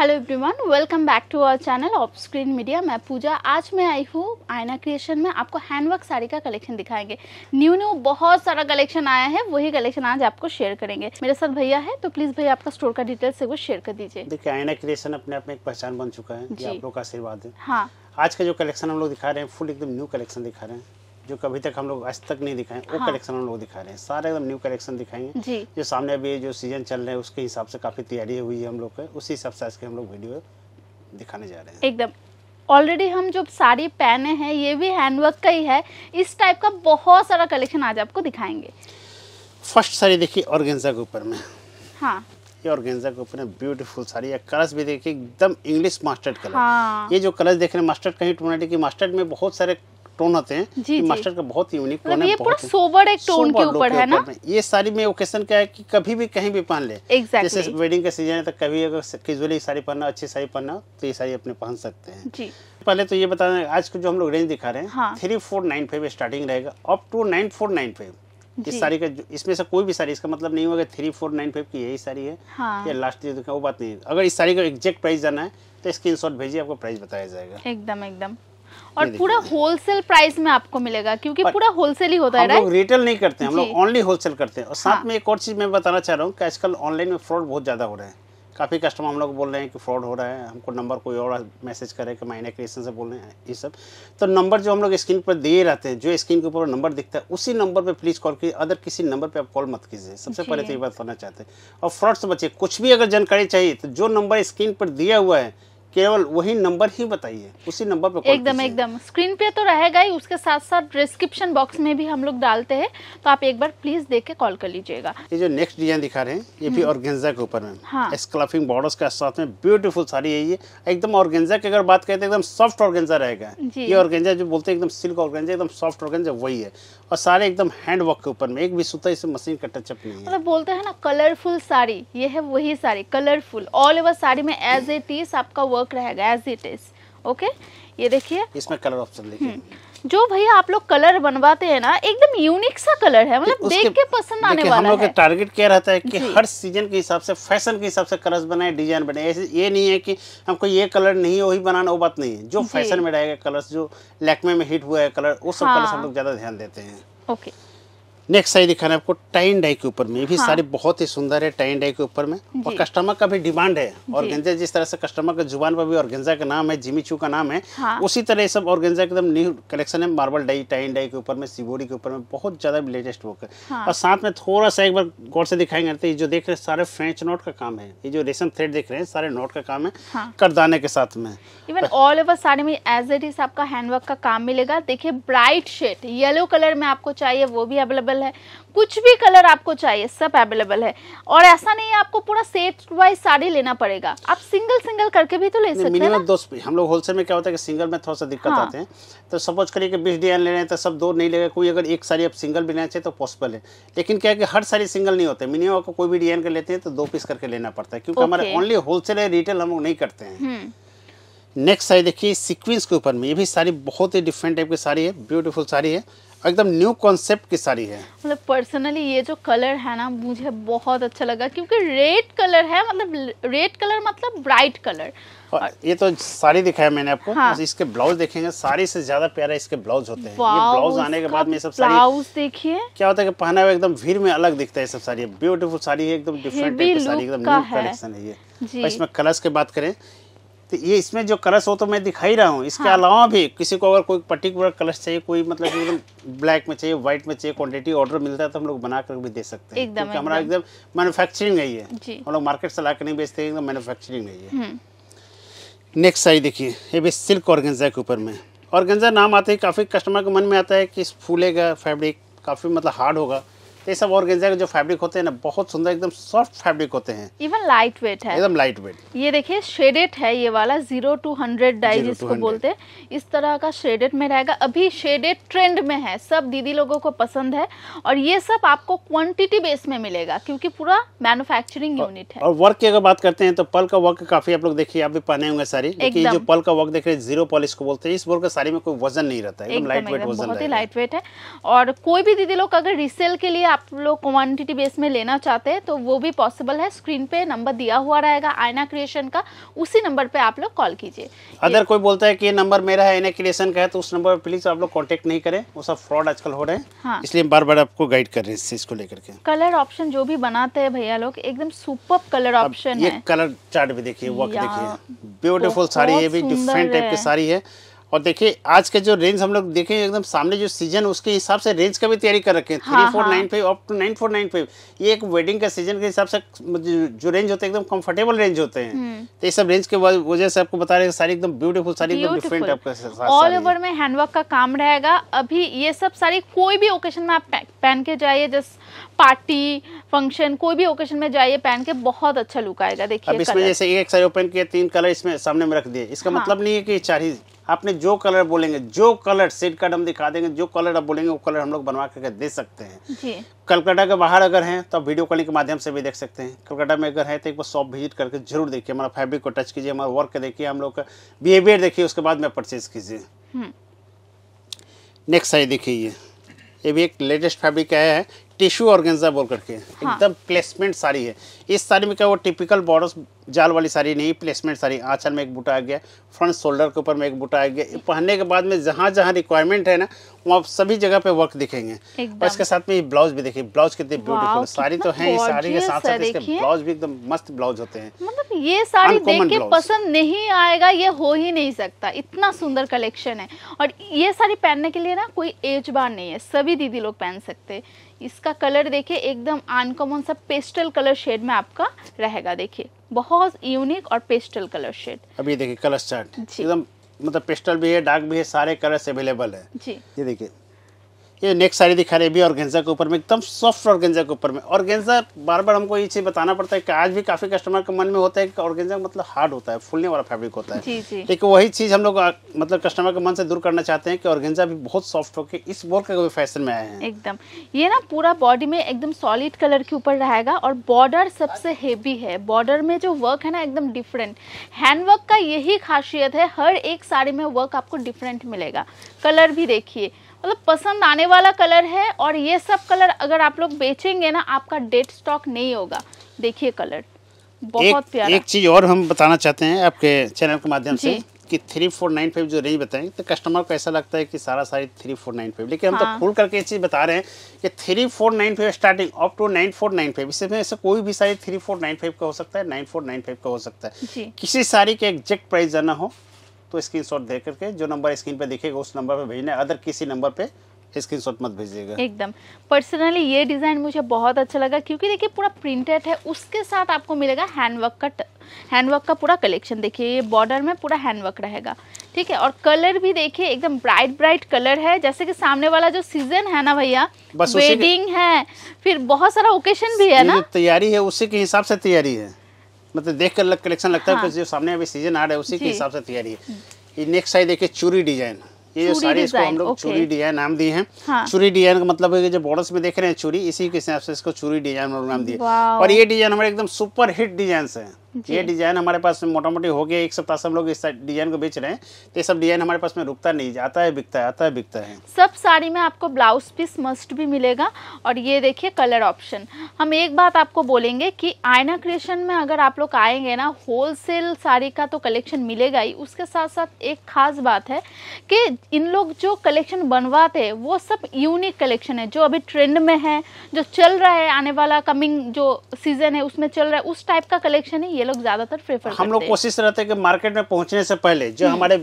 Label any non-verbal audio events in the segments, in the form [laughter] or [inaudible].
Hello everyone welcome back to our channel of screen media मैं पूजा आज मैं आई हूँ आयना क्रिएशन में आपको हैंडवर्क साड़ी का कलेक्शन दिखाएंगे न्यू न्यू बहुत सारा कलेक्शन आया है वही कलेक्शन आज आपको शेयर करेंगे मेरे साथ भैया है तो प्लीज भैया आपका स्टोर का डिटेल से वो शेयर कर दीजिए देखिए आयना क्रिएशन अपने आप में एक पहचान बन चुका है आप लोग का आशीर्वाद है हाँ आज का जो कलेक्शन हम लोग दिखा रहे हैं फुल एकदम न्यू कलेक्शन दिखा रहे हैं जो कभी तक हम लोग आज तक नहीं दिखाए वो कलेक्शन हाँ। हम लोग दिखा रहे हैं सारे एकदम न्यू कलेक्शन दिखाएंगे जो सामने अभी जो सीजन चल रहे हैं उसके हिसाब से काफ़ी तैयारी हुई है हम लोग उसी हिसाब से आज के हम लोग वीडियो दिखाने जा रहे हैं एकदम ऑलरेडी हम जो साड़ी पहने हैं ये भी हैंडवर्क का ही है इस टाइप का बहुत सारा कलेक्शन आज आपको दिखाएंगे फर्स्ट साड़ी देखिए ऑर्गेंजा के ऊपर में हाँ ये ऑर्गेंजा के ऊपर में ब्यूटीफुल साड़ी है कलर्स भी देखिए एकदम इंग्लिश मास्टर्ड कलर हाँ। ये जो कलर्स देख रहे हैं मास्टर्ड कहीं टूनाटी की मास्टर्ड में बहुत सारे टोन होते हैं जी, मास्टर का बहुत यूनिक टोन मतलब है बहुत सोबर एक टोन के ऊपर है ना ये साड़ी में ओकेशन क्या है कि कभी भी कहीं भी पहन ले exactly. जैसे वेडिंग का सीजन है तो कभी अगर कैजुअली साड़ी पहनना अच्छी साड़ी पहनना तो ये साड़ी अपने पहन सकते हैं जी पहले तो ये बता दें आज का जो हम लोग रेंज दिखा रहे हैं three four nine five starting रहेगा up to nine four nine five इस साड़ी का इसमें से कोई भी साड़ी इसका मतलब नहीं होगा थ्री फोर नाइन फाइव की यही साड़ी है हाँ। या लास्ट तो वो बात नहीं अगर इस साड़ी का एग्जैक्ट प्राइस जाना है तो स्क्रीन शॉट भेजिए आपको प्राइस बताया जाएगा एकदम एकदम और पूरा होलसेल प्राइस में आपको मिलेगा क्योंकि पूरा होलसेल ही होता है हम रिटेल नहीं करते हम लोग ओनली होलसेल करते हैं और साथ हाँ। में एक और चीज़ मैं बताना चाह रहा हूँ कि आजकल ऑनलाइन में फ्रॉड बहुत ज़्यादा हो रहे हैं काफ़ी कस्टमर हम लोग बोल रहे हैं कि फ्रॉड हो रहा है हमको नंबर कोई और मैसेज करे कि माइना क्रिएशन से बोल रहे हैं ये सब तो नंबर जो हम लोग स्क्रीन पर दिए रहते हैं जो स्क्रीन के ऊपर नंबर दिखता है उसी नंबर पर प्लीज़ कॉल कीजिए अदर किसी नंबर पर आप कॉल मत कीजिए सबसे पहले तो ये बात होना चाहते हैं और फ्रॉड से बचिए कुछ भी अगर जानकारी चाहिए तो जो नंबर स्क्रीन पर दिया हुआ है केवल वही नंबर ही बताइए उसी नंबर पर एकदम एकदम स्क्रीन पे तो रहेगा ही उसके साथ साथ डिस्क्रिप्शन बॉक्स में भी हम लोग डालते हैं तो आप एक बार प्लीज देख के कॉल कर लीजिएगा ये जो नेक्स्ट डिजाइन दिखा रहे हैं ये भी ऑर्गेंजा हम्म। के ऊपर हाँ। बॉर्डर्स के साथ में ब्यूटीफुल साड़ी है ये एकदम ऑर्गेंजा की अगर बात करें तो एकदम सॉफ्ट ऑर्गेंजा रहेगा ये ऑर्गेंजा जो बोलते हैं एकदम सिल्क ऑर्गेंजा एकदम सॉफ्ट ऑर्गेंजा वही है और सारे एकदम हैंड वर्क के ऊपर में एक भी सूता इसे मशीन का टचअप नहीं है मतलब बोलते हैं ना कलरफुल साड़ी ये है वही sari colourful all over sari में एज ए टीस आपका वर्क वर्क रहेगा एज इट इज ओके ये देखिए इसमें कलर ऑप्शन हम्म। देखिए जो भैया आप लोग कलर बनवाते हैं ना एकदम यूनिक सा कलर है मतलब देख के पसंद आने वाला हम लोग टारगेट क्या रहता है कि हर सीजन के हिसाब से फैशन के हिसाब से कलर्स बनाए डिजाइन बने ऐसे ये नहीं है कि हमको ये कलर नहीं वही बनाना वो बात नहीं है जो फैशन में रहेगा कलर्स जो लैक्मे में हिट हुआ है कलर वो सब कलर हाँ। हम लोग ज्यादा ध्यान देते हैं ओके नेक्स्ट साड़ी दिखाना है आपको टाइन डाई के ऊपर में ये भी हाँ। साड़ी बहुत ही सुंदर है टाइन डाई के ऊपर में और कस्टमर का भी डिमांड है और गेंजा जिस तरह से कस्टमर का जुबान पर भी गेंजा का नाम है जिमी चू का नाम है हाँ। उसी तरह सब गेंजा एकदम न्यू कलेक्शन है मार्बल डाई टाइन डाई के ऊपर में सिबोरी के ऊपर में बहुत ज्यादा लेटेस्ट वर्क है हाँ। और साथ में थोड़ा सा एक बार गौर से दिखाएंगे ये जो देख रहे हैं सारे फ्रेंच नोट का काम है ये जो रेशम थ्रेड देख रहे हैं सारे नोट का काम है हाँ। करदाने के साथ में इवन ऑल ओवर साड़ी में एज इट इज आपका हैंडवर्क का काम मिलेगा देखिये ब्राइट शेड येलो कलर में आपको चाहिए वो भी अवेलेबल अवेलेबल है कुछ भी कलर आपको चाहिए सब अवेलेबल है और ऐसा नहीं है आपको पूरा सेट वाइज साड़ी लेना पड़ेगा आप सिंगल सिंगल करके भी तो ले सकते हैं दो हम लोग होलसेल में क्या होता है कि सिंगल में थोड़ा सा दिक्कत हाँ। आते हैं तो सपोज करिए बीस डिजाइन ले रहे हैं तो सब दो नहीं लेगा कोई अगर एक साड़ी आप सिंगल भी लेना चाहिए तो पॉसिबल है लेकिन क्या है कि हर साड़ी सिंगल नहीं होते मिनिमम आपको कोई भी डिजाइन कर लेते हैं तो दो पीस करके लेना पड़ता है क्योंकि हमारे ओनली होलसेल है रिटेल हम लोग नहीं करते हैं नेक्स्ट हम्म। साड़ी देखिए सीक्वेंस के ऊपर में ये भी साड़ी बहुत ही डिफरेंट टाइप की साड़ी है ब्यूटीफुल साड़ी है एकदम न्यू कॉन्सेप्ट की साड़ी है मतलब पर्सनली ये जो कलर है ना मुझे बहुत अच्छा लगा क्योंकि रेड कलर है मतलब रेड कलर मतलब ब्राइट कलर ये तो साड़ी दिखाया मैंने आपको हाँ। इसके ब्लाउज देखेंगे साड़ी से ज्यादा प्यारा इसके ब्लाउज होते हैं ब्लाउज आने के बाद में सब ब्लाउज देखिए क्या होता है कि पहना हुआ एकदम भीड़ में अलग दिखता है सब साड़ी ब्यूटीफुल साड़ी है एकदम डिफरेंट साड़ी एकदम न्यू कलेक्शन है ये इसमें कलर्स की बात करें तो ये इसमें जो कलश हो तो मैं दिखाई रहा हूँ इसके हाँ। अलावा भी किसी को अगर कोई पर्टिकुलर कलश चाहिए कोई मतलब एकदम ब्लैक में चाहिए व्हाइट में चाहिए क्वांटिटी ऑर्डर मिलता है तो हम लोग बना कर भी दे सकते हैं क्योंकि हमारा एकदम मैनुफैक्चरिंग नहीं है हम लोग मार्केट से ला नहीं बेचते एकदम मैनुफैक्चरिंग नहीं है नेक्स्ट हम्म। साइड देखिए ये भी सिल्क ऑर्गेंजा के ऊपर में ऑर्गेंजा नाम आते ही काफ़ी कस्टमर के मन में आता है कि फूलेगा फैब्रिक काफ़ी मतलब हार्ड होगा ये सब और गेंजा के जो फैब्रिक होते हैं ना बहुत सुंदर एकदम सॉफ्ट फैब्रिक होते हैं इवन लाइट वेट है एकदम लाइट वेट ये देखिए शेडेड है ये वाला जीरो टू हंड्रेड डाई जिसको बोलते हैं इस तरह का शेडेड में रहेगा अभी शेडेड ट्रेंड में है सब दीदी लोगों को पसंद है और ये सब आपको क्वान्टिटी बेस में मिलेगा क्योंकि पूरा मैनुफेक्चरिंग यूनिट है और वर्क की अगर बात करते हैं तो पल का वर्क काफी आप लोग देखिए आप भी पहने होंगे सारी जो पल का वर्क देख रहे हैं जीरो पल इसको बोलते हैं इस वर्क का साड़ी में कोई वजन नहीं रहता है एकदम लाइट वेट वजन बहुत ही लाइट वेट है और कोई भी दीदी लोग अगर रिसेल के लिए आप लोग क्वान्टिटी बेस में लेना चाहते हैं तो वो भी पॉसिबल है स्क्रीन पे नंबर दिया हुआ रहेगा आयना क्रिएशन का उसी नंबर पे आप लोग कॉल कीजिए अगर कोई बोलता है कि ये नंबर मेरा है आयना क्रिएशन का है तो उस नंबर पे प्लीज आप लोग कॉन्टेक्ट नहीं करें वो सब फ्रॉड आजकल हो रहे हैं हाँ। इसलिए बार बार आपको गाइड कर रहे हैं इस चीज को लेकर के कलर ऑप्शन जो भी बनाते हैं भैया लोग एकदम सुपर कलर ऑप्शन ये कलर चार्ट भी देखिए वर्क देखिए ब्यूटीफुल साड़ी ये भी डिफरेंट टाइप की साड़ी है और देखिए आज के जो रेंज हम लोग देखे एकदम सामने जो सीजन उसके हिसाब से रेंज का भी तैयारी कर रखे three four nine five up to nine four nine five ये एक वेडिंग का सीजन के हिसाब से जो रेंज होते हैं एकदम कंफर्टेबल रेंज होते हैं हम्म। तो ये सब रेंज के वजह से आपको बता रहे हैं सारी एकदम ब्यूटीफुल सारी एकदम डिफरेंट ऑल ओवर में हैंडवर्क का काम रहेगा अभी ये सब सारी कोई भी ओकेजन में आप पहन के जाइए जस्ट पार्टी फंक्शन कोई भी ओकेजन में जाइए पहन के बहुत अच्छा लुक आएगा देखिए अब इसमें जैसे एक साड़ी ओपन किया तीन कलर इसमें सामने में रख दिए इसका हाँ। मतलब नहीं है कि चार ही आपने जो कलर बोलेंगे जो कलर सेट कार्ड हम दिखा देंगे जो कलर आप बोलेंगे वो कलर हम लोग बनवा करके दे सकते हैं कलकत्ता के बाहर अगर हैं तो आप वीडियो कॉलिंग के माध्यम से भी देख सकते हैं कलकत्ता में अगर है तो एक बार शॉप विजिट करके जरूर देखिए हमारा फैब्रिक को टच कीजिए हमारा वर्क देखिए हम लोग का बिहेवियर देखिए उसके बाद में परचेज कीजिए नेक्स्ट हम्म। साइड देखिए ये ये भी एक लेटेस्ट फैब्रिक आया है टिश्यू ऑर्गेंजा बोल करके हाँ। एकदम प्लेसमेंट साड़ी है इस साड़ी में क्या वो टिपिकल बॉर्डर जाल वाली साड़ी नहीं प्लेसमेंट साड़ी आंचल में एक बूटा आ गया फ्रंट शोल्डर के ऊपर में एक बूटा आ गया पहनने के बाद में जहाँ जहाँ रिक्वायरमेंट है ना वहाँ सभी जगह पे वर्क दिखेंगे और इसके साथ में ब्लाउज भी देखिए ब्लाउज कितनी ब्यूटीफुल साड़ी तो है इस साड़ी के साथ साथ इसके ब्लाउज भी एकदम मस्त ब्लाउज होते हैं मतलब ये साड़ी देख के पसंद नहीं आएगा ये हो ही नहीं सकता इतना सुंदर कलेक्शन है और ये साड़ी पहनने के लिए ना कोई एज बार नहीं है सभी दीदी लोग पहन सकते हैं इसका कलर देखिए एकदम अनकॉमन सा पेस्टल कलर शेड में आपका रहेगा देखिए बहुत यूनिक और पेस्टल कलर शेड अभी देखिए कलर चार्ट एकदम मतलब पेस्टल भी है डार्क भी है सारे कलर अवेलेबल है जी ये देखिए ये नेक्स्ट साड़ी दिखा रहे है भी ऑर्गेंजा के ऊपर में एकदम सॉफ्ट ऑर्गेंजा के ऊपर में ऑर्गेंजा बार बार हमको ये चीज़ बताना पड़ता है कि आज भी काफ़ी कस्टमर के मन में होता है कि ऑर्गेंजा मतलब हार्ड होता है फूलने वाला फैब्रिक होता है लेकिन वही चीज़ हम लोग मतलब कस्टमर के मन से दूर करना चाहते हैं कि ऑर्गेंजा भी बहुत सॉफ्ट होकर इस बोर्ड का फैशन में आए हैं एकदम ये ना पूरा बॉडी में एकदम सॉलिड कलर के ऊपर रहेगा और बॉर्डर सबसे हेवी है बॉर्डर में जो वर्क है ना एकदम डिफरेंट हैंडवर्क का यही खासियत है हर एक साड़ी में वर्क आपको डिफरेंट मिलेगा कलर भी देखिए मतलब पसंद आने वाला कलर है और ये सब कलर अगर आप लोग बेचेंगे ना आपका डेट स्टॉक नहीं होगा देखिए कलर बहुत एक, प्यारा एक चीज और हम बताना चाहते हैं आपके चैनल के माध्यम से कि थ्री फोर नाइन फाइव जो रेंज बताएं तो कस्टमर को ऐसा लगता है कि सारा sari three four nine five लेकिन हम तो हाँ। खुल करके ये चीज़ बता रहे हैं कि three four nine five starting up to nine four nine five इसमें ऐसा कोई भी sari three four nine five का हो सकता है नाइन फोर नाइन फाइव का हो सकता है किसी साड़ी का एग्जैक्ट प्राइस जाना हो तो स्क्रीन शॉट दे करके जो नंबर स्क्रीन पे दिखेगा उस नंबर पे भेजना अदर किसी नंबर पे स्क्रीन शॉट मत भेजिएगा एकदम पर्सनली ये डिज़ाइन मुझे बहुत अच्छा लगा क्योंकि देखिए पूरा प्रिंटेड है उसके साथ आपको मिलेगा हैंडवर्क का हैंडवर्क का पूरा कलेक्शन देखिए ये बॉर्डर में पूरा हैंडवर्क रहेगा ठीक है और कलर भी देखिए एकदम ब्राइट ब्राइट कलर है जैसे कि सामने वाला जो सीजन है ना भैया वेडिंग है फिर बहुत सारा ओकेशन भी है ना तैयारी है उसी के हिसाब से तैयारी है मतलब देख कर लग कलेक्शन लगता हाँ। है जो सामने अभी सीजन आ रहा है उसी के हिसाब से तैयारी है ये नेक्स्ट साइड देखिए चूरी डिजाइन ये जो साड़ी इसको हम लोग चूरी डिजाइन नाम दिए हैं हाँ। चूरी डिजाइन का मतलब है कि जो बॉर्डर्स में देख रहे हैं चूरी इसी के हिसाब से इसको चूरी डिजाइन हम नाम दिए और ये डिजाइन हमारे एकदम सुपर हिट डिजाइन है ये डिजाइन हमारे पास मोटा मोटी हो गया एक सप्ताह से हम लोग इस डिजाइन को बेच रहे हैं तो ये सब डिजाइन हमारे पास में रुकता नहीं आता है बिकता है आता है बिकता है सब साड़ी में आपको ब्लाउज पीस मस्ट भी मिलेगा और ये देखिए कलर ऑप्शन हम एक बात आपको बोलेंगे कि आयना क्रिएशन में अगर आप लोग आएंगे ना होलसेल साड़ी का तो कलेक्शन मिलेगा ही उसके साथ साथ एक खास बात है कि इन लोग जो कलेक्शन बनवाते हैं वो सब यूनिक कलेक्शन है जो अभी ट्रेंड में है जो चल रहा है आने वाला कमिंग जो सीजन है उसमें चल रहा है उस टाइप का कलेक्शन है ये लोग ज़्यादातर प्रेफर हम लोग कोशिश रहते हैं कि मार्केट में पहुंचने से पहले जो हम्म। हमारे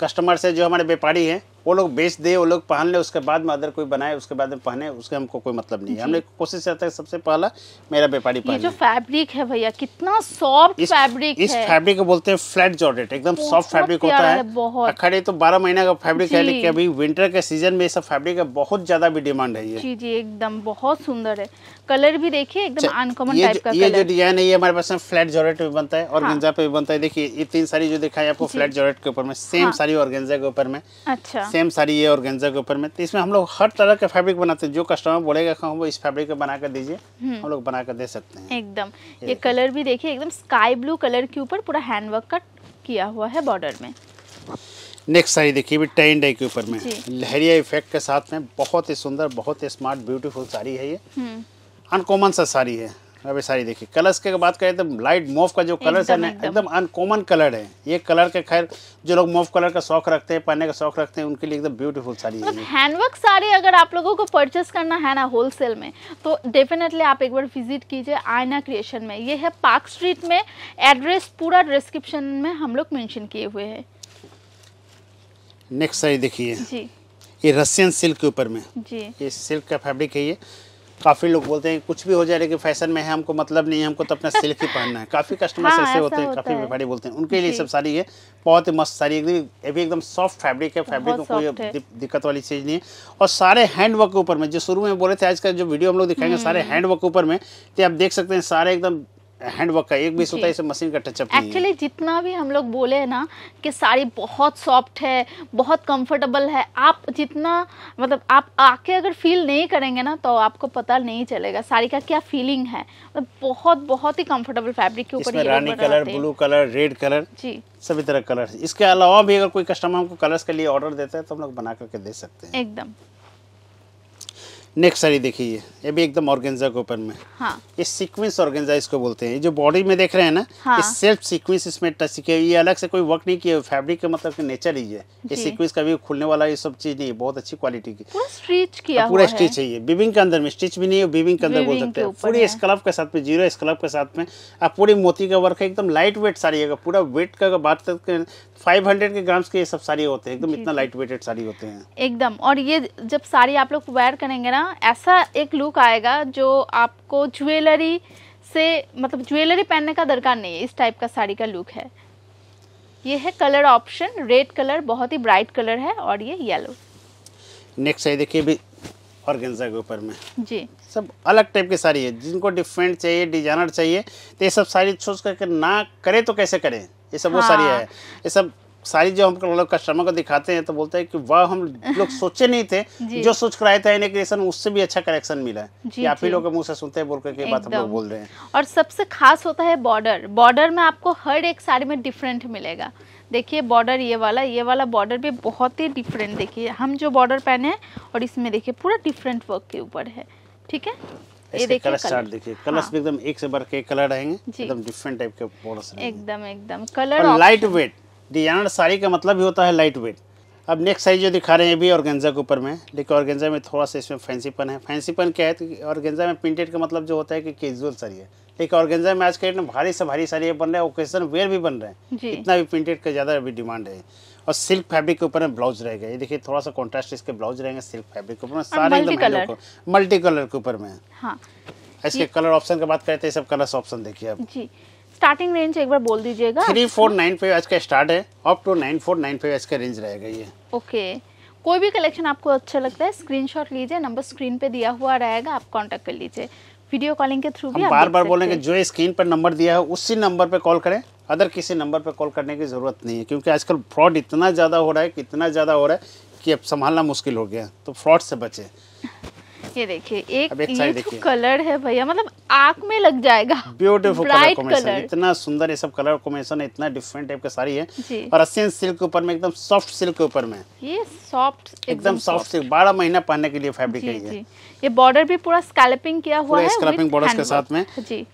कस्टमर्स है जो हमारे व्यापारी हैं वो लोग बेच दे वो लोग पहन ले उसके बाद में अदर कोई बनाए उसके बाद में पहने उसके हमको कोई मतलब नहीं है हमने कोशिश करता है सबसे पहला मेरा व्यापारी ये जो फैब्रिक है भैया कितना सॉफ्ट फैब्रिक इस फैब्रिक को बोलते हैं फ्लैट जॉर्डेट एकदम सॉफ्ट फैब्रिक होता है खड़े तो बारह महीना का फैब्रिक है लेकिन अभी विंटर के सीजन में सब फैब्रिक का बहुत ज्यादा भी डिमांड है ये जी जी एकदम बहुत सुंदर है कलर भी देखिए एकदम अनकॉमन अच्छा, टाइप का ये जो डिजाइन है ये हमारे पास फ्लैट जॉर्डेट भी बनता है और हाँ। गंजा पे भी बनता है देखिए ये तीन साड़ी जो दिखाई आपको फ्लैट जॉर्डेट के ऊपर में सेम हाँ। साड़ी और गंजा के ऊपर में अच्छा सेम साड़ी है और गेंजा के ऊपर में तो इसमें हम लोग हर तरह के फैब्रिक बनाते हैं जो कस्टमर बोलेगा हम हाँ, वो इस फैब्रिक में बना कर दीजिए हम्म। हम लोग बना कर दे सकते हैं एकदम ये, कलर भी देखिए एकदम स्काई ब्लू कलर के ऊपर पूरा हैंडवर्क कट किया हुआ है बॉर्डर में नेक्स्ट साड़ी देखिए भी टेन डे के ऊपर में लहरिया इफेक्ट के साथ में बहुत ही सुंदर बहुत ही स्मार्ट ब्यूटीफुल साड़ी है ये अनकॉमन हम्म। सा साड़ी है अभी सारी देखिए कलर्स के बात करें तो लाइट मोव का जो कलर्स है ना एकदम अनकॉमन कलर है ये कलर के खैर जो लोग मोव कलर का शौक रखते हैं पहनने का शौक रखते हैं उनके लिए एकदम ब्यूटीफुल साड़ी है हैंडवर्क मतलब साड़ी अगर आप लोगों को परचेस करना है ना होलसेल में तो डेफिनेटली आप एक बार विजिट कीजिए आयना क्रिएशन में ये है पार्क स्ट्रीट में एड्रेस पूरा डिस्क्रिप्शन में हम लोग मैंशन किए हुए है नेक्स्ट साड़ी देखिए जी ये रशियन सिल्क के ऊपर में जी ये सिल्क का फैब्रिक है ये काफ़ी लोग बोलते हैं कुछ भी हो जाए लेकिन फैशन में है हमको मतलब नहीं है हमको तो अपना सिल्क ही पहनना है काफ़ी कस्टमर्स हाँ, ऐसे होते हैं काफ़ी व्यापारी बोलते हैं उनके लिए सब सारी है बहुत ही मस्त सारी एकदम ये भी एकदम सॉफ्ट फैब्रिक है फैब्रिक में कोई दिक्कत वाली चीज़ नहीं है और सारे हैंडवर्क के ऊपर में जो शुरू में बोले थे आजकल जो वीडियो हम लोग दिखाएंगे हम्म। सारे हैंडवर्क के ऊपर में तो आप देख सकते हैं सारे एकदम हैंडवर्क का एक भी सोता है इसे मशीन का टचअप नहीं एक्चुअली जितना भी हम लोग बोले हैं ना कि साड़ी बहुत सॉफ्ट है बहुत कंफर्टेबल है आप जितना मतलब आप आके अगर फील नहीं करेंगे ना तो आपको पता नहीं चलेगा साड़ी का क्या फीलिंग है मतलब बहुत बहुत ही कंफर्टेबल फैब्रिक के ऊपर रानी colour blue colour red colour जी सभी तरह कलर इसके अलावा भी अगर कोई कस्टमर हमको कलर्स के लिए ऑर्डर देता है तो हम लोग बना करके दे सकते हैं एकदम नेक्स्ट साड़ी देखिए ये भी एकदम ऑर्गेंजा के ऊपर में हाँ ये सीक्वेंस ऑर्गेंजा इसको बोलते हैं जो बॉडी में देख रहे हैं ना हाँ। ये सेल्फ सीक्वेंस इसमें टच किया ये अलग से कोई वर्क नहीं किया फैब्रिक के मतलब के नेचर ही है ये सीक्वेंस कभी खुलने वाला ये सब चीज नहीं है बहुत अच्छी क्वालिटी की स्टिच किया हाँ, पूरा स्टिच है ये बीबिंग के अंदर में स्टिच भी नहीं है बीबिंग के अंदर बोल सकते हैं पूरी स्कलब के साथ में जीरो स्कलब के साथ में आप पूरी मोती का वर्क है एकदम लाइट वेट साड़ी है पूरा वेट का बात फाइव हंड्रेड के ग्राम्स के ये सब साड़ी होते हैं एकदम इतना लाइट वेटेड साड़ी होते हैं एकदम और ये जब साड़ी आप लोग वेयर करेंगे ना ना ऐसा एक लुक आएगा जो आपको ज्वेलरी से मतलब ज्वेलरी पहनने का दरकार नहीं है इस टाइप का साड़ी का लुक है ये है कलर ऑप्शन रेड कलर बहुत ही ब्राइट कलर है और ये येलो नेक्स्ट साइड देखिए भी और गेंजा के ऊपर में जी सब अलग टाइप की साड़ी है जिनको डिफरेंट चाहिए डिजाइनर चाहिए तो ये सब साड़ी चूज करके ना करे तो कैसे करें ये सब हाँ। वो साड़ी हाँ। है ये सब सारी जो हम लोग कस्टमर को दिखाते हैं तो बोलते हैं कि वह हम लोग [laughs] सोचे नहीं थे जो सोच कराए थे इनग्रेशन उससे भी अच्छा कलेक्शन मिला है आप ही लोग मुंह से सुनते हैं बोल करके बात हम लोग बोल रहे हैं और सबसे खास होता है बॉर्डर बॉर्डर में आपको हर एक साड़ी में डिफरेंट मिलेगा देखिए बॉर्डर ये वाला ये वाला बॉर्डर भी बहुत ही डिफरेंट देखिए हम जो बॉर्डर पहने हैं और इसमें देखिए पूरा डिफरेंट वर्क के ऊपर है ठीक है ये देखिए कलर चार्ट देखिए कलर्स हाँ। भी एकदम एक से बढ़ के कलर रहेंगे एकदम डिफरेंट टाइप के बॉर्डर्स एकदम एकदम colour light weight design sari का मतलब भी होता है लाइट वेट अब नेक्स्ट साइज जो दिखा रहे हैं अभी ऑर्गेंजा के ऊपर में लेकिन ऑर्गेंजा में थोड़ा सा इसमें फैंसीपन है फैंसीपन क्या है तो ऑर्गेंजा में प्रिंटेड का मतलब जो होता है कि कैजुअल साड़ी है लेकिन ऑर्गेंजा में आज के डेट में भारी से भारी साड़ियाँ बन रहे हैं ओकेजन वेयर भी बन रहे हैं इतना भी प्रिंटेड का ज़्यादा अभी डिमांड है और सिल्क फैब्रिक के ऊपर में ब्लाउज रहेगा ये देखिए थोड़ा सा कॉन्ट्रास्ट इसके ब्लाउज रहेंगे सिल्क फैब्रिक के ऊपर में सारे एकदम मल्टी कलर के ऊपर में हाँ। इसके कलर ऑप्शन की बात करते तो हैं सब कलर ऑप्शन देखिए आप जी स्टार्टिंग रेंज एक बार बोल दीजिएगा three four nine five H का स्टार्ट है up to nine four nine five H का रेंज रहेगा ये ओके कोई भी कलेक्शन आपको अच्छा लगता है स्क्रीनशॉट लीजिए नंबर स्क्रीन पे दिया हुआ रहेगा आप कांटेक्ट कर लीजिए वीडियो कॉलिंग के थ्रू भी बार बार बोलेंगे जो स्क्रीन पर नंबर दिया है उसी नंबर पर कॉल करें अदर किसी नंबर पर कॉल करने की ज़रूरत नहीं है क्योंकि आजकल फ्रॉड इतना ज़्यादा हो रहा है कितना ज़्यादा हो रहा है कि अब संभालना मुश्किल हो गया तो फ्रॉड से बचें ये देखिए एक, ये जो कलर है भैया मतलब आंख में लग जाएगा ब्यूटीफुल कलर कॉम्बिनेशन इतना सुंदर ये सब कलर कॉम्बिनेशन है इतना डिफरेंट टाइप का साड़ी है और रशियन सिल्क के ऊपर में एकदम सॉफ्ट सिल्क के ऊपर में ये सॉफ्ट एकदम सॉफ्ट सिल्क बारह महीना पहनने के लिए फैब्रिक है ये बॉर्डर भी पूरा स्कैलपिंग किया हुआ है स्कैलपिंग बॉर्डर के साथ में जी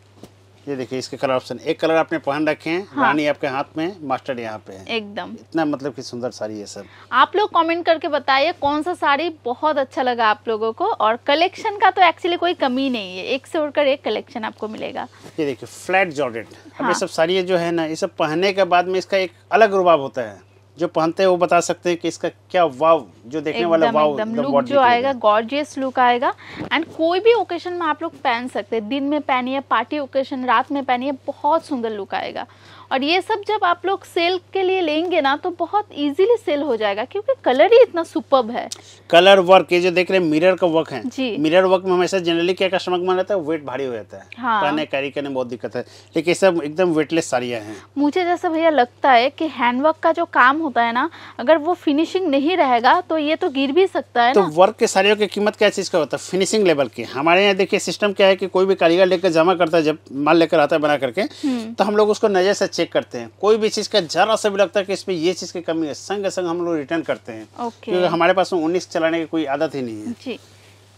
ये देखिए इसके कलर ऑप्शन एक कलर आपने पहन रखे हैं हाँ। रानी आपके हाथ में मास्टर्ड यहाँ पे है एकदम इतना मतलब कि सुंदर साड़ी है सर आप लोग कमेंट करके बताइए कौन सा साड़ी बहुत अच्छा लगा आप लोगों को और कलेक्शन का तो एक्चुअली कोई कमी नहीं है एक से उड़कर एक कलेक्शन आपको मिलेगा ये देखिए फ्लैट जॉर्डेट हाँ। अब ये हाँ। सब साड़ी जो है ना ये सब पहनने के बाद में इसका एक अलग रुबाब होता है जो पहनते हैं वो बता सकते हैं कि इसका क्या वाव जो देखने एक वाला वाव लुक जो आएगा गॉर्जियस लुक आएगा एंड कोई भी ओकेजन में आप लोग पहन सकते हैं दिन में पहनिए पार्टी ओकेजन रात में पहनिए बहुत सुंदर लुक आएगा और ये सब जब आप लोग सेल के लिए लेंगे ना तो बहुत इजीली सेल हो जाएगा क्योंकि कलर ही इतना सुपर है कलर वर्क ये जो देख रहे हैं मिरर का वर्क है जी मिरर वर्क में हमेशा जनरली क्या कस्टमर मान रहता है वेट भारी हो जाता है हाँ। कैरी करने बहुत दिक्कत है लेकिन सब एकदम वेटलेस साड़ियाँ हैं मुझे जैसा भैया लगता है की हैंडवर्क का जो काम होता है ना अगर वो फिनिशिंग नहीं रहेगा तो ये तो गिर भी सकता है तो वर्क के साड़ियों की कीमत क्या चीज़ का होता है फिनिशिंग लेवल की हमारे यहाँ देखिए सिस्टम क्या है की कोई भी कारीगर लेकर जमा करता है जब माल लेकर आता है बना करके हम्म। तो हम लोग उसको नजर से चेक करते हैं कोई भी चीज़ का जरा सा भी लगता है कि इसमें ये चीज़ की कमी है संग संग हम लोग रिटर्न करते हैं okay. क्योंकि हमारे पास में उन्नीस चलाने की कोई आदत ही नहीं है जी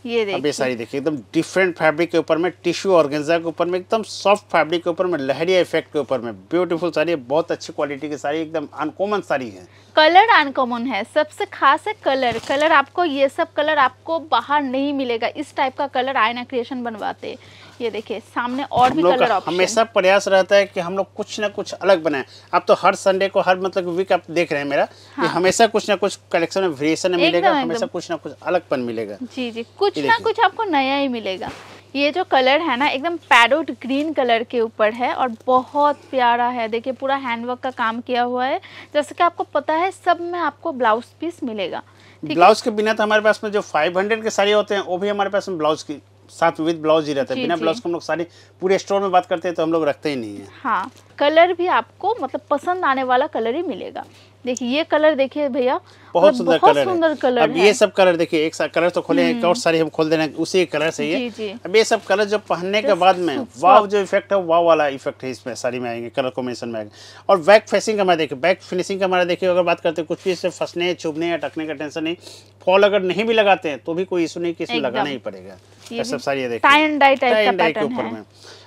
ये सारी देखिए एकदम डिफरेंट फैब्रिक के ऊपर में टिश्यू ऑर्गेंजा के ऊपर में एकदम सॉफ्ट फैब्रिक के ऊपर में लहरिया इफेक्ट के ऊपर में ब्यूटीफुल साड़ी है बहुत अच्छी क्वालिटी की साड़ी एकदम अनकॉमन साड़ी है कलर अनकॉमन है सबसे खास है कलर कलर आपको ये सब कलर आपको बाहर नहीं मिलेगा इस टाइप का कलर आयना क्रिएशन बनवाते ये देखिए सामने और भी कलर ऑप्शन हमेशा प्रयास रहता है कि हम लोग कुछ ना कुछ अलग बनाए आप तो हर संडे को हर मतलब वीक आप देख रहे हैं मेरा हाँ। कि हमेशा कुछ ना कुछ कलेक्शन में वेरिएशन मिलेगा हमेशा कुछ ना कुछ अलगपन मिलेगा जी जी कुछ ना कुछ आपको नया ही मिलेगा ये जो कलर है ना एकदम पैरोट ग्रीन कलर के ऊपर है और बहुत प्यारा है देखिए पूरा हैंडवर्क का काम किया हुआ है जैसे कि आपको पता है सब में आपको ब्लाउज पीस मिलेगा ब्लाउज के बिना तो हमारे पास में जो 500 के साड़ी होते हैं वो भी हमारे पास में ब्लाउज की साथ विद ब्लाउज ही रहता है बिना ब्लाउज हम लोग सारी पूरे स्टोर में बात करते हैं तो हम लोग रखते ही नहीं है हाँ कलर भी आपको मतलब पसंद आने वाला कलर ही मिलेगा देखिए ये कलर देखिए भैया मतलब बहुत सुंदर कलर सुंदर कलर अब ये सब कलर देखिए एक सा कलर तो खोले हैं हम्म। और सारे हम खोल दे रहे हैं उसी कलर से ये अब ये सब कलर जो पहनने के बाद में वाव जो इफेक्ट है वाव वाला इफेक्ट है इसमें सारी में आएंगे कलर कॉम्बिनेशन में आएंगे और बैक फेसिंग का हमारा देखिए बैक फिनिशिंग का हमारा देखिए अगर बात करते हैं कुछ भी इससे फंसने चुभने या टकने का टेंशन नहीं फॉल अगर नहीं भी लगाते हैं तो भी कोई इशू नहीं कि इसमें लगाना ही पड़ेगा ये सब सारी ये टाइन डाई टाइप का पैटर्न है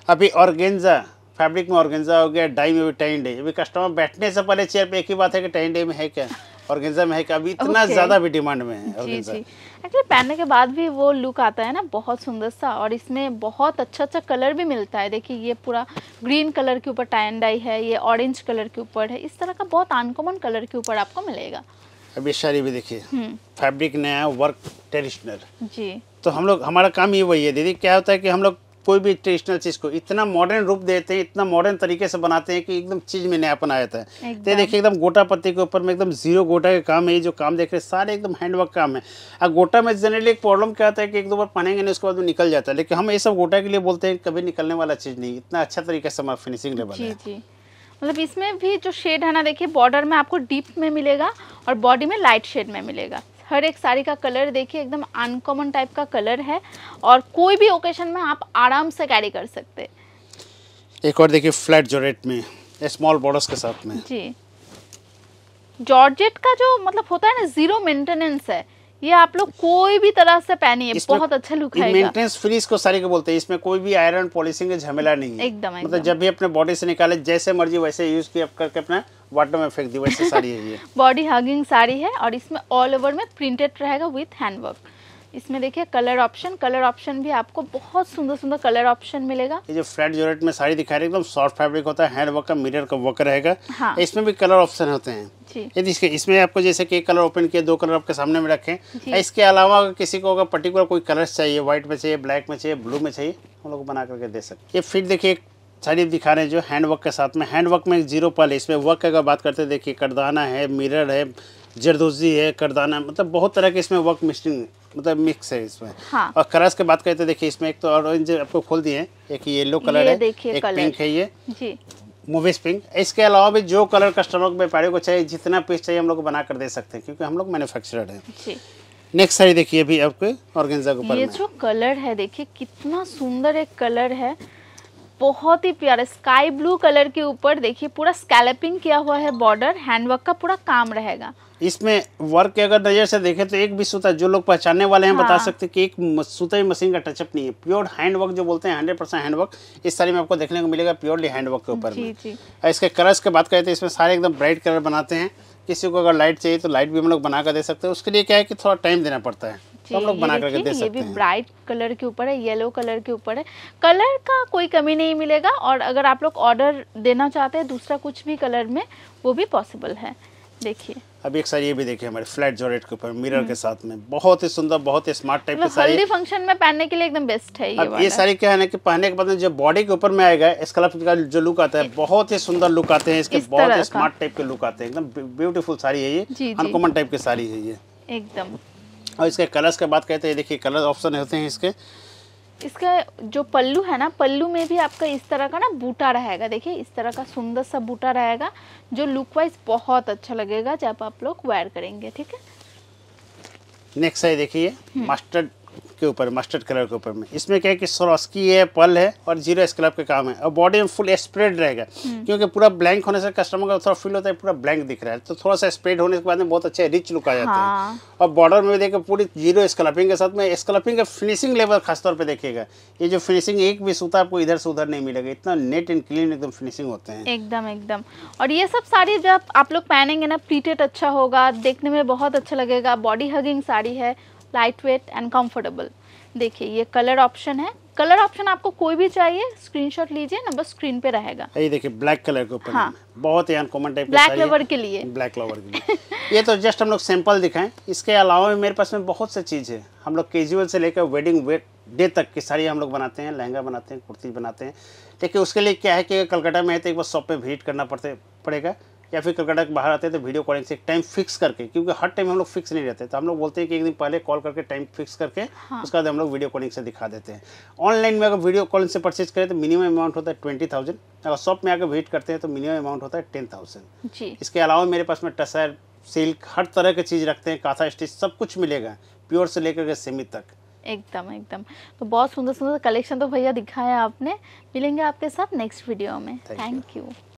अभी ऑर्गेन्जा फैब्रिक में ऑर्गेन्जा हो गया डाई में भी टाइन डे अभी कस्टमर बैठने से पहले चेयर पे एक ही बात है कि टाइन डे में है क्या ऑर्गेन्जा में है क्या अभी इतना okay. ज्यादा भी डिमांड में है एक्चुअली [laughs] पहनने के बाद भी वो लुक आता है ना बहुत सुंदर सा और इसमें बहुत अच्छा अच्छा कलर भी मिलता है देखिए ये पूरा ग्रीन कलर के ऊपर टाइन डाई है ये ऑरेंज कलर के ऊपर है इस तरह का बहुत अनकॉमन कलर के ऊपर आपको मिलेगा अभी साड़ी भी देखिए फैब्रिक हम्म। नया वर्क ट्रेडिशनल जी तो हम लोग हमारा काम ये वही है दीदी क्या होता है कि हम लोग कोई भी ट्रेडिशनल चीज़ को इतना मॉडर्न रूप देते हैं इतना मॉडर्न तरीके से बनाते हैं कि एकदम चीज़ में नयापन आ जाता है तो देखिए एकदम गोटा पत्ती के ऊपर में एकदम जीरो गोटा के काम है ये जो काम देख रहे हैं सारे एकदम हैंडवर्क काम है और गोटा में जनरली एक प्रॉब्लम क्या होता है कि एक दो बार पानेंगे नहीं उसके बाद में निकल जाता है लेकिन हम ये सब गोटा के लिए बोलते हैं कभी निकलने वाला चीज़ नहीं इतना अच्छा तरीके से हमारा फिनिशिंग लेवल है मतलब इसमें भी जो शेड है ना देखिए बॉर्डर में आपको डीप में मिलेगा और बॉडी में लाइट शेड में मिलेगा हर एक साड़ी का कलर देखिए एकदम अनकॉमन टाइप का कलर है और कोई भी ओकेजन में आप आराम से कैरी कर सकते एक और देखिए फ्लैट जॉर्जेट में स्मॉल बॉर्डर्स के साथ में जी जॉर्जेट का जो मतलब होता है ना जीरो मेंटेनेंस है ये आप लोग कोई भी तरह से पहनिए बहुत अच्छा लुक है मेंटेनेंस फ्री इसको सारे को बोलते हैं इसमें कोई भी आयरन पॉलिशिंग का झमेला नहीं है एकदम मतलब जब भी अपने बॉडी से निकाले जैसे मर्जी वैसे यूज किया करके अपना वाटर में फेंक दी वैसे साड़ी है ये बॉडी हगिंग साड़ी है और इसमें ऑल ओवर में प्रिंटेड रहेगा विथ हैंडवर्क इसमें देखिए कलर ऑप्शन कलर ऑप्शन भी आपको बहुत सुंदर सुंदर कलर ऑप्शन मिलेगा ये जो फ्लैट जोरेट में साड़ी दिखा रही है एकदम सॉफ्ट फैब्रिक होता है हैंड वर्क का मिरर का वर्क रहेगा हाँ। इसमें भी कलर ऑप्शन होते हैं जी इसके इसमें आपको जैसे कि कलर ओपन किया दो कलर आपके सामने में रखे इसके अलावा अगर किसी को अगर पर्टिकुलर कोई कलर चाहिए व्हाइट में चाहिए ब्लैक में चाहिए ब्लू में चाहिए हम लोग बना करके दे सकते ये फिट देखिए साड़ी दिखा रहे हैं जो हैंड वर्क के साथ में हैंड वर्क में एक जीरो पल इसमें वर्क की अगर बात करते देखिए करदाना है मिरर है जरदोजी है करदाना मतलब बहुत तरह के इसमें वर्क मिस्टिंग मतलब मिक्स है इसमें हाँ। और कलर्स की बात करें तो देखिए इसमें एक तो ऑरेंज आपको खोल दिए हैं एक येलो कलर ये है एक पिंक है ये जी मूवीज पिंक इसके अलावा भी जो कलर कस्टमर को व्यापारी को चाहिए जितना पीस चाहिए हम लोग बना कर दे सकते हैं क्योंकि हम लोग मैनुफेक्चर है नेक्स्ट साड़ी देखिए अभी आपके ऑर्गेंजा के ऊपर ये जो कलर है देखिए कितना सुंदर एक कलर है बहुत ही प्यारा स्काई ब्लू कलर के ऊपर देखिए पूरा स्कैलपिंग किया हुआ है बॉर्डर हैंडवर्क का पूरा काम रहेगा इसमें वर्क अगर नजर से देखें तो एक भी सूता जो लोग पहचानने वाले हैं हाँ। बता सकते कि एक सूता मशीन का टचअप नहीं है प्योर हैंडवर्क जो बोलते हैं हंड्रेड परसेंट हैंडवर्क इस सारी में आपको देखने को मिलेगा प्योरली हैंडवर्क के ऊपर इसके कलर्स की बात करें तो इसमें सारे एकदम ब्राइट कलर बनाते हैं किसी को अगर लाइट चाहिए तो लाइट भी हम लोग बना कर दे सकते हैं उसके लिए क्या है कि थोड़ा टाइम देना पड़ता है तो हम लोग बना करके दे सकते ये भी ब्राइट कलर के ऊपर है येलो कलर के ऊपर है कलर का कोई कमी नहीं मिलेगा और अगर आप लोग ऑर्डर देना चाहते हैं दूसरा कुछ भी कलर में वो भी पॉसिबल है देखिए अभी एक साड़ी ये भी देखिए हमारे फ्लैट जोरेट के ऊपर मिरर हम्म। के साथ में बहुत ही सुंदर बहुत ही स्मार्ट टाइप की साड़ी फंक्शन में पहनने के लिए एकदम बेस्ट है ये ये साड़ी क्या है ना कि पहनने के बाद जो बॉडी के ऊपर में आएगा इसका का जो लुक आता है बहुत ही सुंदर लुक आते हैं इसके बहुत ही स्मार्ट टाइप के लुक आते हैं एकदम ब्यूटीफुल साड़ी है ये अनकॉमन टाइप की साड़ी है ये एकदम और इसके कलर्स के बात करते तो हैं देखिए कलर ऑप्शन होते हैं इसके इसका जो पल्लू है ना पल्लू में भी आपका इस तरह का ना बूटा रहेगा देखिए इस तरह का सुंदर सा बूटा रहेगा जो लुक वाइज बहुत अच्छा लगेगा जब आप लोग वेयर करेंगे ठीक है नेक्स्ट है देखिए मस्टर्ड हम्म। के ऊपर मस्टर्ड कलर के ऊपर में इसमें क्या है कि सोरोस्की है पल है और जीरो स्क्रब का काम है और बॉडी में फुल स्प्रेड रहेगा हम्म। क्योंकि पूरा ब्लैंक होने से कस्टमर का थोड़ा फील होता है पूरा ब्लैंक दिख रहा है तो थोड़ा सा स्प्रेड होने के बाद में बहुत अच्छा रिच लुक आ जाता हाँ। है और बॉर्डर में भी देखिए पूरी जीरो स्कलपिंग के साथ में स्कलपिंग का फिनिशिंग लेवल खासतौर पर देखिएगा ये जो फिनिशिंग एक भी सूता आपको इधर से उधर नहीं मिलेगा इतना नेट एंड क्लीन एकदम फिनिशिंग होते हैं एकदम एकदम और ये सब साड़ी जब आप लोग पहनेंगे ना प्रीटेड अच्छा होगा देखने में बहुत अच्छा लगेगा बॉडी हगिंग साड़ी है लाइट वेट एंड कम्फर्टेबल देखिए ये कलर ऑप्शन है कलर ऑप्शन आपको कोई भी चाहिए स्क्रीनशॉट लीजिए नंबर स्क्रीन पे रहेगा ये देखिए ब्लैक कलर के ऊपर हाँ। बहुत ही अनकॉमन टाइप ब्लैक लवर के लिए ब्लैक लवर के लिए ये तो जस्ट हम लोग सैंपल दिखाएं इसके अलावा भी मेरे पास में बहुत से चीज़ है हम लोग केजुअल से लेकर वेडिंग वेट डे तक की साड़ी हम लोग बनाते हैं लहंगा बनाते हैं कुर्ती बनाते हैं लेकिन उसके लिए क्या है कि कलकत्ता में है तो एक बार शॉप पे विजिट करना पड़ते पड़ेगा या फिर कलकत्ता के बाहर आते हैं तो वीडियो कॉलिंग से टाइम फिक्स करके क्योंकि हर टाइम हम लोग फिक्स नहीं रहते तो हम लोग बोलते हैं कि एक दिन पहले कॉल करके टाइम फिक्स करके हाँ। उसके बाद हम लोग वीडियो कॉलिंग से दिखा देते हैं ऑनलाइन में अगर वीडियो कॉलिंग से परचेज करें तो मिनिमम अमाउंट होता है ट्वेंटी अगर शॉप में आकर विजिट करते हैं तो मिनिमम अमाउंट होता है टेन थाउजेंड इसके अलावा मेरे पास में टसर सिल्क हर तरह की चीज़ रखते हैं काथा स्टिच सब कुछ मिलेगा प्योर से लेकर के सीमित तक एकदम एकदम तो बहुत सुंदर सुंदर कलेक्शन तो भैया दिखाया आपने मिलेंगे आपके साथ नेक्स्ट वीडियो में थैंक यू